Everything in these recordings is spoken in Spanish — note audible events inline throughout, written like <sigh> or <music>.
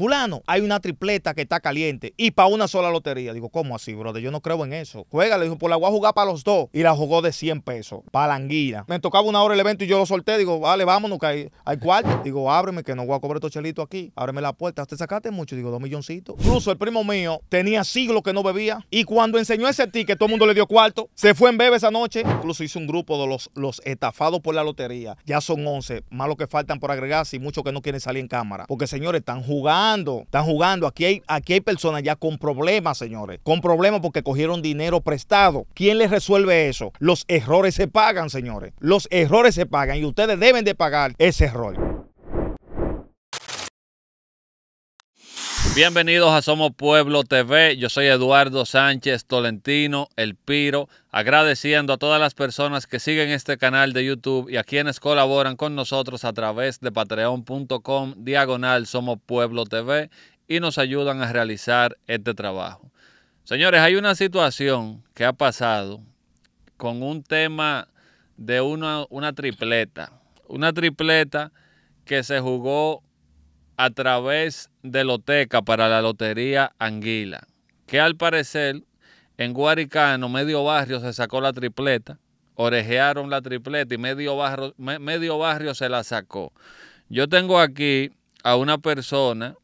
fulano, hay una tripleta que está caliente y para una sola lotería. Digo, ¿cómo así, brother? Yo no creo en eso. Juega, le dijo, pues la voy a jugar para los dos. Y la jugó de 100 pesos, para la Me tocaba una hora el evento y yo lo solté. Digo, vale, vámonos, que hay, cuarto. Digo, ábreme, que no voy a cobrar estos chelitos aquí. Ábreme la puerta. ¿Te sacaste mucho? Digo, dos milloncitos. Incluso el primo mío tenía siglos que no bebía. Y cuando enseñó ese ticket, todo el mundo le dio cuarto. Se fue en bebe esa noche. Incluso hizo un grupo de los, los estafados por la lotería. Ya son 11. Más lo que faltan por agregar, y muchos que no quieren salir en cámara. Porque, señores, están jugando están jugando. Aquí hay, aquí hay personas ya con problemas, señores. Con problemas porque cogieron dinero prestado. ¿Quién les resuelve eso? Los errores se pagan, señores. Los errores se pagan y ustedes deben de pagar ese error. Bienvenidos a Somos Pueblo TV. Yo soy Eduardo Sánchez Tolentino, El Piro, agradeciendo a todas las personas que siguen este canal de YouTube y a quienes colaboran con nosotros a través de patreon.com diagonal Somos Pueblo TV y nos ayudan a realizar este trabajo. Señores, hay una situación que ha pasado con un tema de una, una tripleta. Una tripleta que se jugó a través de Loteca para la Lotería Anguila, que al parecer en Guaricano, medio barrio se sacó la tripleta, orejearon la tripleta y medio barrio, se la sacó. Yo tengo aquí a una persona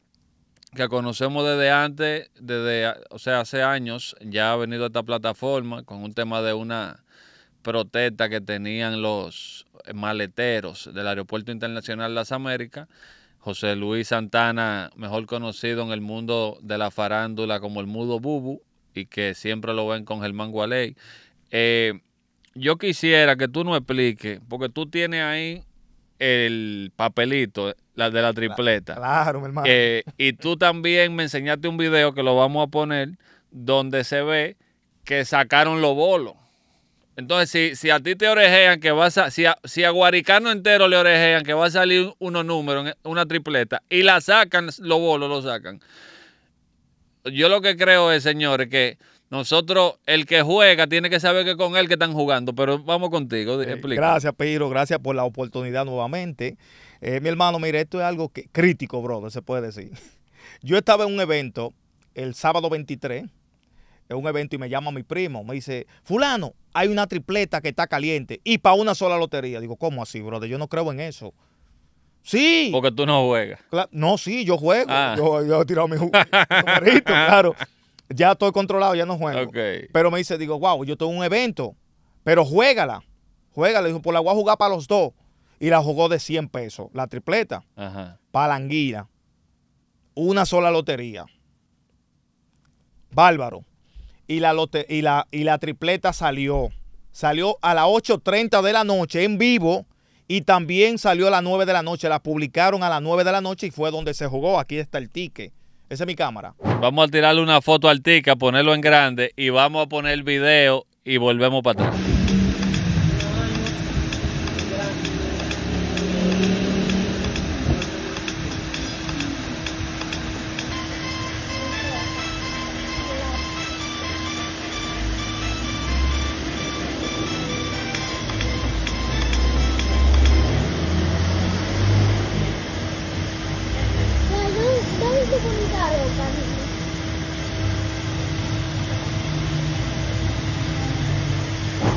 que conocemos desde antes, desde, o sea, hace años, ya ha venido a esta plataforma con un tema de una protesta que tenían los maleteros del Aeropuerto Internacional Las Américas José Luis Santana, mejor conocido en el mundo de la farándula como el Mudo Bubu, y que siempre lo ven con Germán Gualey. Eh, yo quisiera que tú nos expliques, porque tú tienes ahí el papelito, la de la tripleta. Claro, hermano. Eh, y tú también me enseñaste un video que lo vamos a poner, donde se ve que sacaron los bolos. Entonces, si, a ti te orejean que vas a, si a, si a Guaricano entero le orejean que va a salir unos números, e, una tripleta, y la sacan, los bolos lo sacan. Yo lo que creo es, señores, que nosotros, el que juega, tiene que saber que con él que están jugando. Pero vamos contigo, eh, gracias, Pedro. Gracias por la oportunidad nuevamente. Eh, mi hermano, mire, esto es algo que, crítico, brother, se puede decir. <laughs> Yo estaba en un evento el sábado 23 es un evento y me llama mi primo, me dice, fulano, hay una tripleta que está caliente y para una sola lotería. Digo, ¿cómo así, brother? Yo no creo en eso. Sí. Porque tú no juegas. no, sí, yo juego. Ah. Yo, he tirado mi jugarito, <laughs> claro. Ya estoy controlado, ya no juego. Pero me dice, digo, wow, yo tengo un evento, pero juégala. Juégala. Dijo, pues la voy a jugar para los dos. Y la jugó de 100 pesos, la tripleta. Ajá. Una sola lotería. Bárbaro y la, lote, y la, y la tripleta salió. Salió a las 8.30 de la noche en vivo y también salió a las 9 de la noche. La publicaron a las 9 de la noche y fue donde se jugó. Aquí está el ticket. Esa es mi cámara. Vamos a tirarle una foto al ticket, a ponerlo en grande y vamos a poner el video y volvemos para atrás.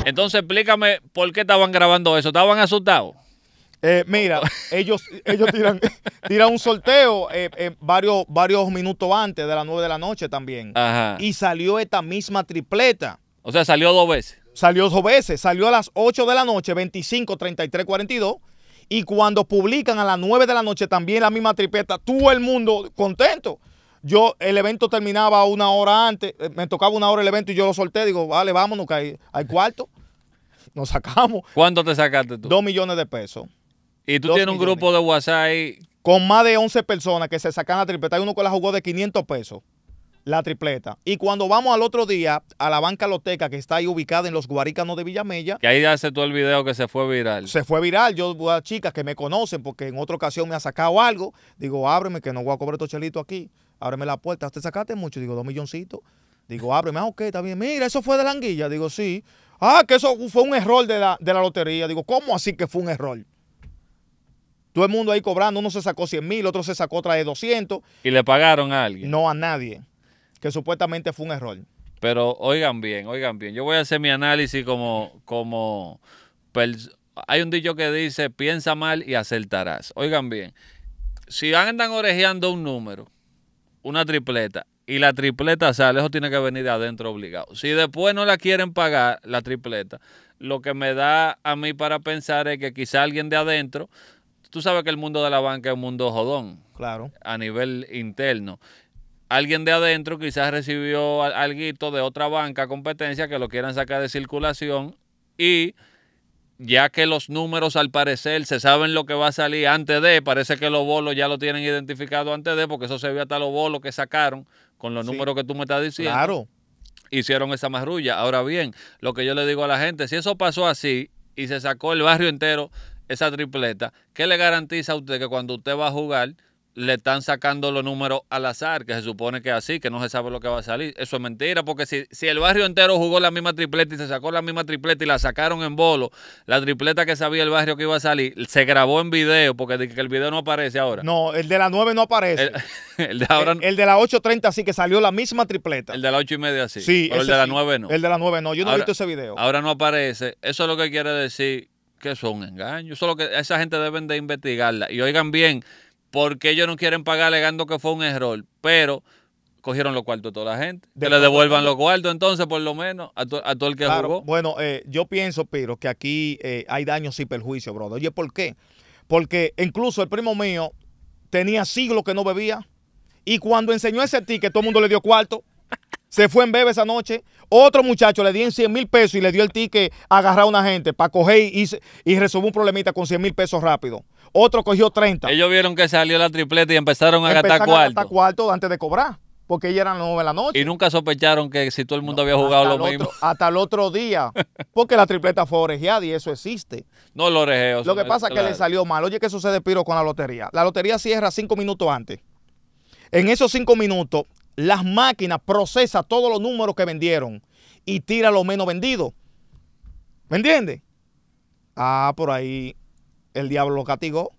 Entonces explícame por qué estaban grabando eso. ¿Estaban asustados? Eh, mira, ellos, ellos tiran, <laughs> tiran un sorteo eh, eh, varios, varios minutos antes de las 9 de la noche también. Y salió esta misma tripleta. O sea, salió dos veces. Salió dos veces. Salió a las 8 de la noche, 25, 33, 42. Y cuando publican a las 9 de la noche también la misma tripleta, todo el mundo contento. Yo, el evento terminaba una hora antes, eh, me tocaba una hora el evento y yo lo solté. Digo, vale, vámonos, que hay, cuarto. Nos sacamos. ¿Cuánto te sacaste tú? Dos millones de pesos. Y tú tienes un grupo de WhatsApp. Con más de 11 personas que se sacan la tripleta. Hay uno que la jugó de 500 pesos, la tripleta. Y cuando vamos al otro día a la banca loteca que está ahí ubicada en los Guaricanos de Villamella. Que ahí hace todo el video que se fue viral. Se fue viral. Yo, a chicas que me conocen, porque en otra ocasión me ha sacado algo, digo, ábreme que no voy a cobrar estos chelitos aquí ábreme la puerta. ¿Usted sacaste mucho? Digo, dos milloncitos. Digo, ábreme, ah, ok, está bien. Mira, eso fue de la anguilla. Digo, sí. Ah, que eso fue un error de la, lotería. Digo, ¿cómo así que fue un error? Todo el mundo ahí cobrando, uno se sacó 100 mil, otro se sacó otra de 200. ¿Y le pagaron a alguien? No, a nadie. Que supuestamente fue un error. Pero oigan bien, oigan bien. Yo voy a hacer mi análisis como, como hay un dicho que dice, piensa mal y acertarás. Oigan bien, si andan orejeando un número, una tripleta y la tripleta sale, o tiene que venir de adentro obligado. Si después no la quieren pagar, la tripleta, lo que me da a mí para pensar es que quizá alguien de adentro, tú sabes que el mundo de la banca es un mundo jodón. Claro. A nivel interno. Alguien de adentro quizás recibió algo de otra banca competencia que lo quieran sacar de circulación y ya que los números al parecer se saben lo que va a salir antes de, parece que los bolos ya lo tienen identificado antes de, porque eso se vio hasta los bolos que sacaron con los números que tú me estás diciendo. Claro. Hicieron esa marrulla. Ahora bien, lo que yo le digo a la gente, si eso pasó así y se sacó el barrio entero esa tripleta, ¿qué le garantiza a usted que cuando usted va a jugar le están sacando los números al azar, que se supone que es así, que no se sabe lo que va a salir. Eso es mentira, porque si, el barrio entero jugó la misma tripleta y se sacó la misma tripleta y la sacaron en bolo, la tripleta que sabía el barrio que iba a salir, se grabó en video, porque el video no aparece ahora. No, el de la 9 no aparece. El, <laughs> de, la 8.30 sí que salió la misma tripleta. El de la 8 y media sí. el de la 9 no. El de la 9 no, yo no he visto ese video. Ahora no aparece. Eso es lo que quiere decir que son engaños. Eso lo que esa gente deben de investigarla. Y oigan bien porque ellos no quieren pagar alegando que fue un error, pero cogieron los cuartos de toda la gente. que le devuelvan los cuartos, entonces, por lo menos, a, todo el que jugó. Bueno, eh, yo pienso, Piro, que aquí eh, hay daños y perjuicios, brother. Oye, ¿por qué? Porque incluso el primo mío tenía siglos que no bebía y cuando enseñó ese ticket, todo el mundo le dio cuarto se fue en bebe esa noche. Otro muchacho le dio 100 mil pesos y le dio el ticket a agarrar a una gente para coger y, y resolver un problemita con 100 mil pesos rápido. Otro cogió 30. Ellos vieron que salió la tripleta y empezaron a gastar cuarto. A cuarto antes de cobrar, porque ya eran las 9 de la noche. Y nunca sospecharon que si todo el mundo había jugado lo mismo. hasta el otro día, <laughs> porque la tripleta fue orejeada y eso existe. No lo orejeo. Lo que pasa es que le salió mal. Oye, ¿qué sucede, Piro, con la lotería. La lotería cierra cinco minutos antes. En esos cinco minutos, las máquinas procesa todos los números que vendieron y tira lo menos vendido. ¿Me entiendes? Ah, por ahí el diablo lo castigó.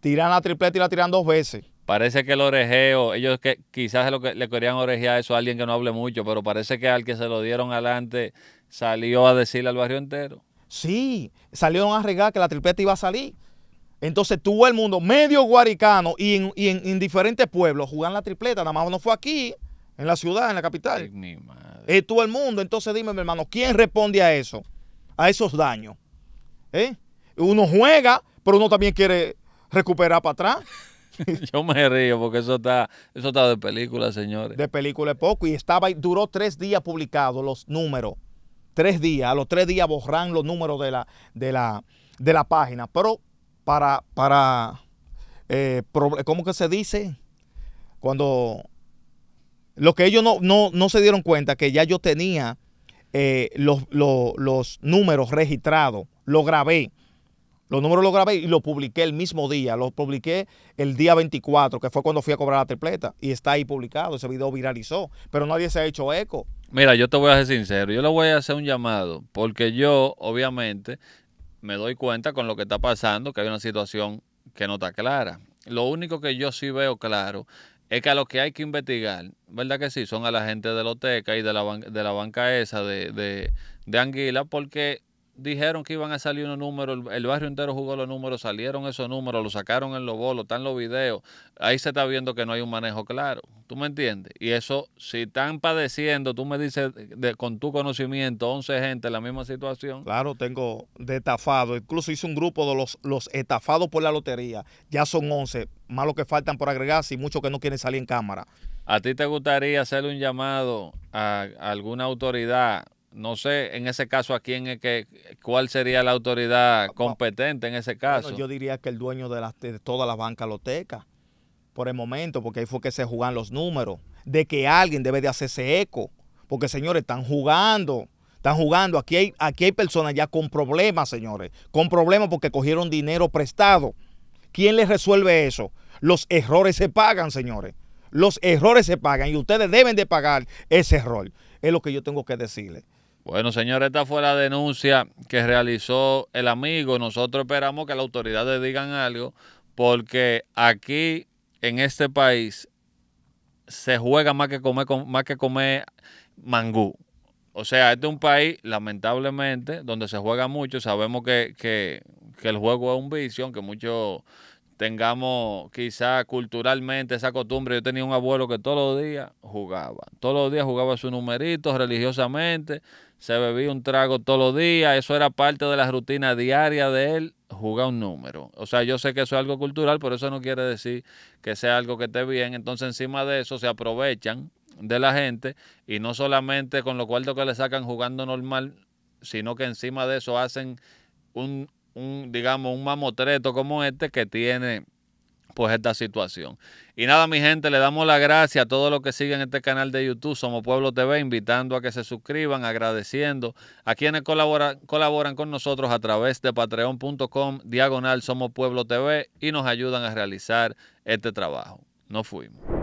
Tiran la tripleta y la tiran dos veces. Parece que el orejeo, ellos que quizás lo que, le querían orejear eso a alguien que no hable mucho, pero parece que al que se lo dieron adelante salió a decirle al barrio entero. Sí, salieron a regar que la tripleta iba a salir. Entonces tuvo el mundo medio guaricano y en, diferentes pueblos jugaban la tripleta. Nada más no fue aquí, en la ciudad, en la capital. Es eh, todo el mundo. Entonces dime, mi hermano, ¿quién responde a eso? A esos daños. ¿Eh? Uno juega, pero uno también quiere recuperar para atrás. <laughs> Yo me río porque eso está, eso de película, señores. De película es poco. Y estaba, duró tres días publicados los números. Tres días. A los tres días borran los números de la, de la, de la página. Pero para, para eh, ¿cómo que se dice? Cuando lo que ellos no, no, se dieron cuenta, que ya yo tenía eh, los, números registrados, lo grabé. Los números los grabé y lo publiqué el mismo día. Lo publiqué el día 24, que fue cuando fui a cobrar la tripleta. Y está ahí publicado, ese video viralizó. Pero nadie se ha hecho eco. Mira, yo te voy a ser sincero. Yo le voy a hacer un llamado. Porque yo, obviamente, me doy cuenta con lo que está pasando que hay una situación que no está clara. Lo único que yo sí veo claro es que a lo que hay que investigar, ¿verdad que sí? Son a la gente de la y de la, de la banca esa de, de, de Anguila, porque dijeron que iban a salir unos números, el, barrio entero jugó los números, salieron esos números, los sacaron en los bolos, están los videos, ahí se está viendo que no hay un manejo claro, ¿tú me entiendes? Y eso, si están padeciendo, tú me dices con tu conocimiento, 11 gente en la misma situación. Claro, tengo de estafado, incluso hice un grupo de los, los estafados por la lotería, ya son 11, más los que faltan por agregarse y muchos que no quieren salir en cámara. ¿A ti te gustaría hacerle un llamado a alguna autoridad no sé en ese caso a quién es que cuál sería la autoridad ah, competente en ese caso. yo diría que el dueño de, todas las loteca por el momento, porque ahí fue que se jugan los números, de que alguien debe de hacerse eco, porque señores, están jugando, están jugando, aquí hay, aquí hay personas ya con problemas, señores, con problemas porque cogieron dinero prestado. ¿Quién les resuelve eso? Los errores se pagan, señores. Los errores se pagan y ustedes deben de pagar ese error. Es lo que yo tengo que decirle. Bueno, señores, esta fue la denuncia que realizó el amigo. Nosotros esperamos que las autoridades digan algo, porque aquí en este país se juega más que comer, más que comer mangú. O sea, este es un país, lamentablemente, donde se juega mucho. Sabemos que, que el juego es un vicio, aunque muchos tengamos quizá culturalmente esa costumbre. Yo tenía un abuelo que todos los días jugaba. Todos los días jugaba sus numeritos religiosamente se bebía un trago todos los días, eso era parte de la rutina diaria de él, jugar un número. O sea, yo sé que eso es algo cultural, pero eso no quiere decir que sea algo que esté bien. Entonces, encima de eso, se aprovechan de la gente y no solamente con lo cuartos que le sacan jugando normal, sino que encima de eso hacen un, un digamos, un mamotreto como este que tiene pues esta situación. Y nada, mi gente, le damos la gracias a todos los que siguen este canal de YouTube, Somos Pueblo TV, invitando a que se suscriban, agradeciendo a quienes colaboran, colaboran con nosotros a través de patreon.com, diagonal Somos Pueblo TV, y nos ayudan a realizar este trabajo. Nos fuimos.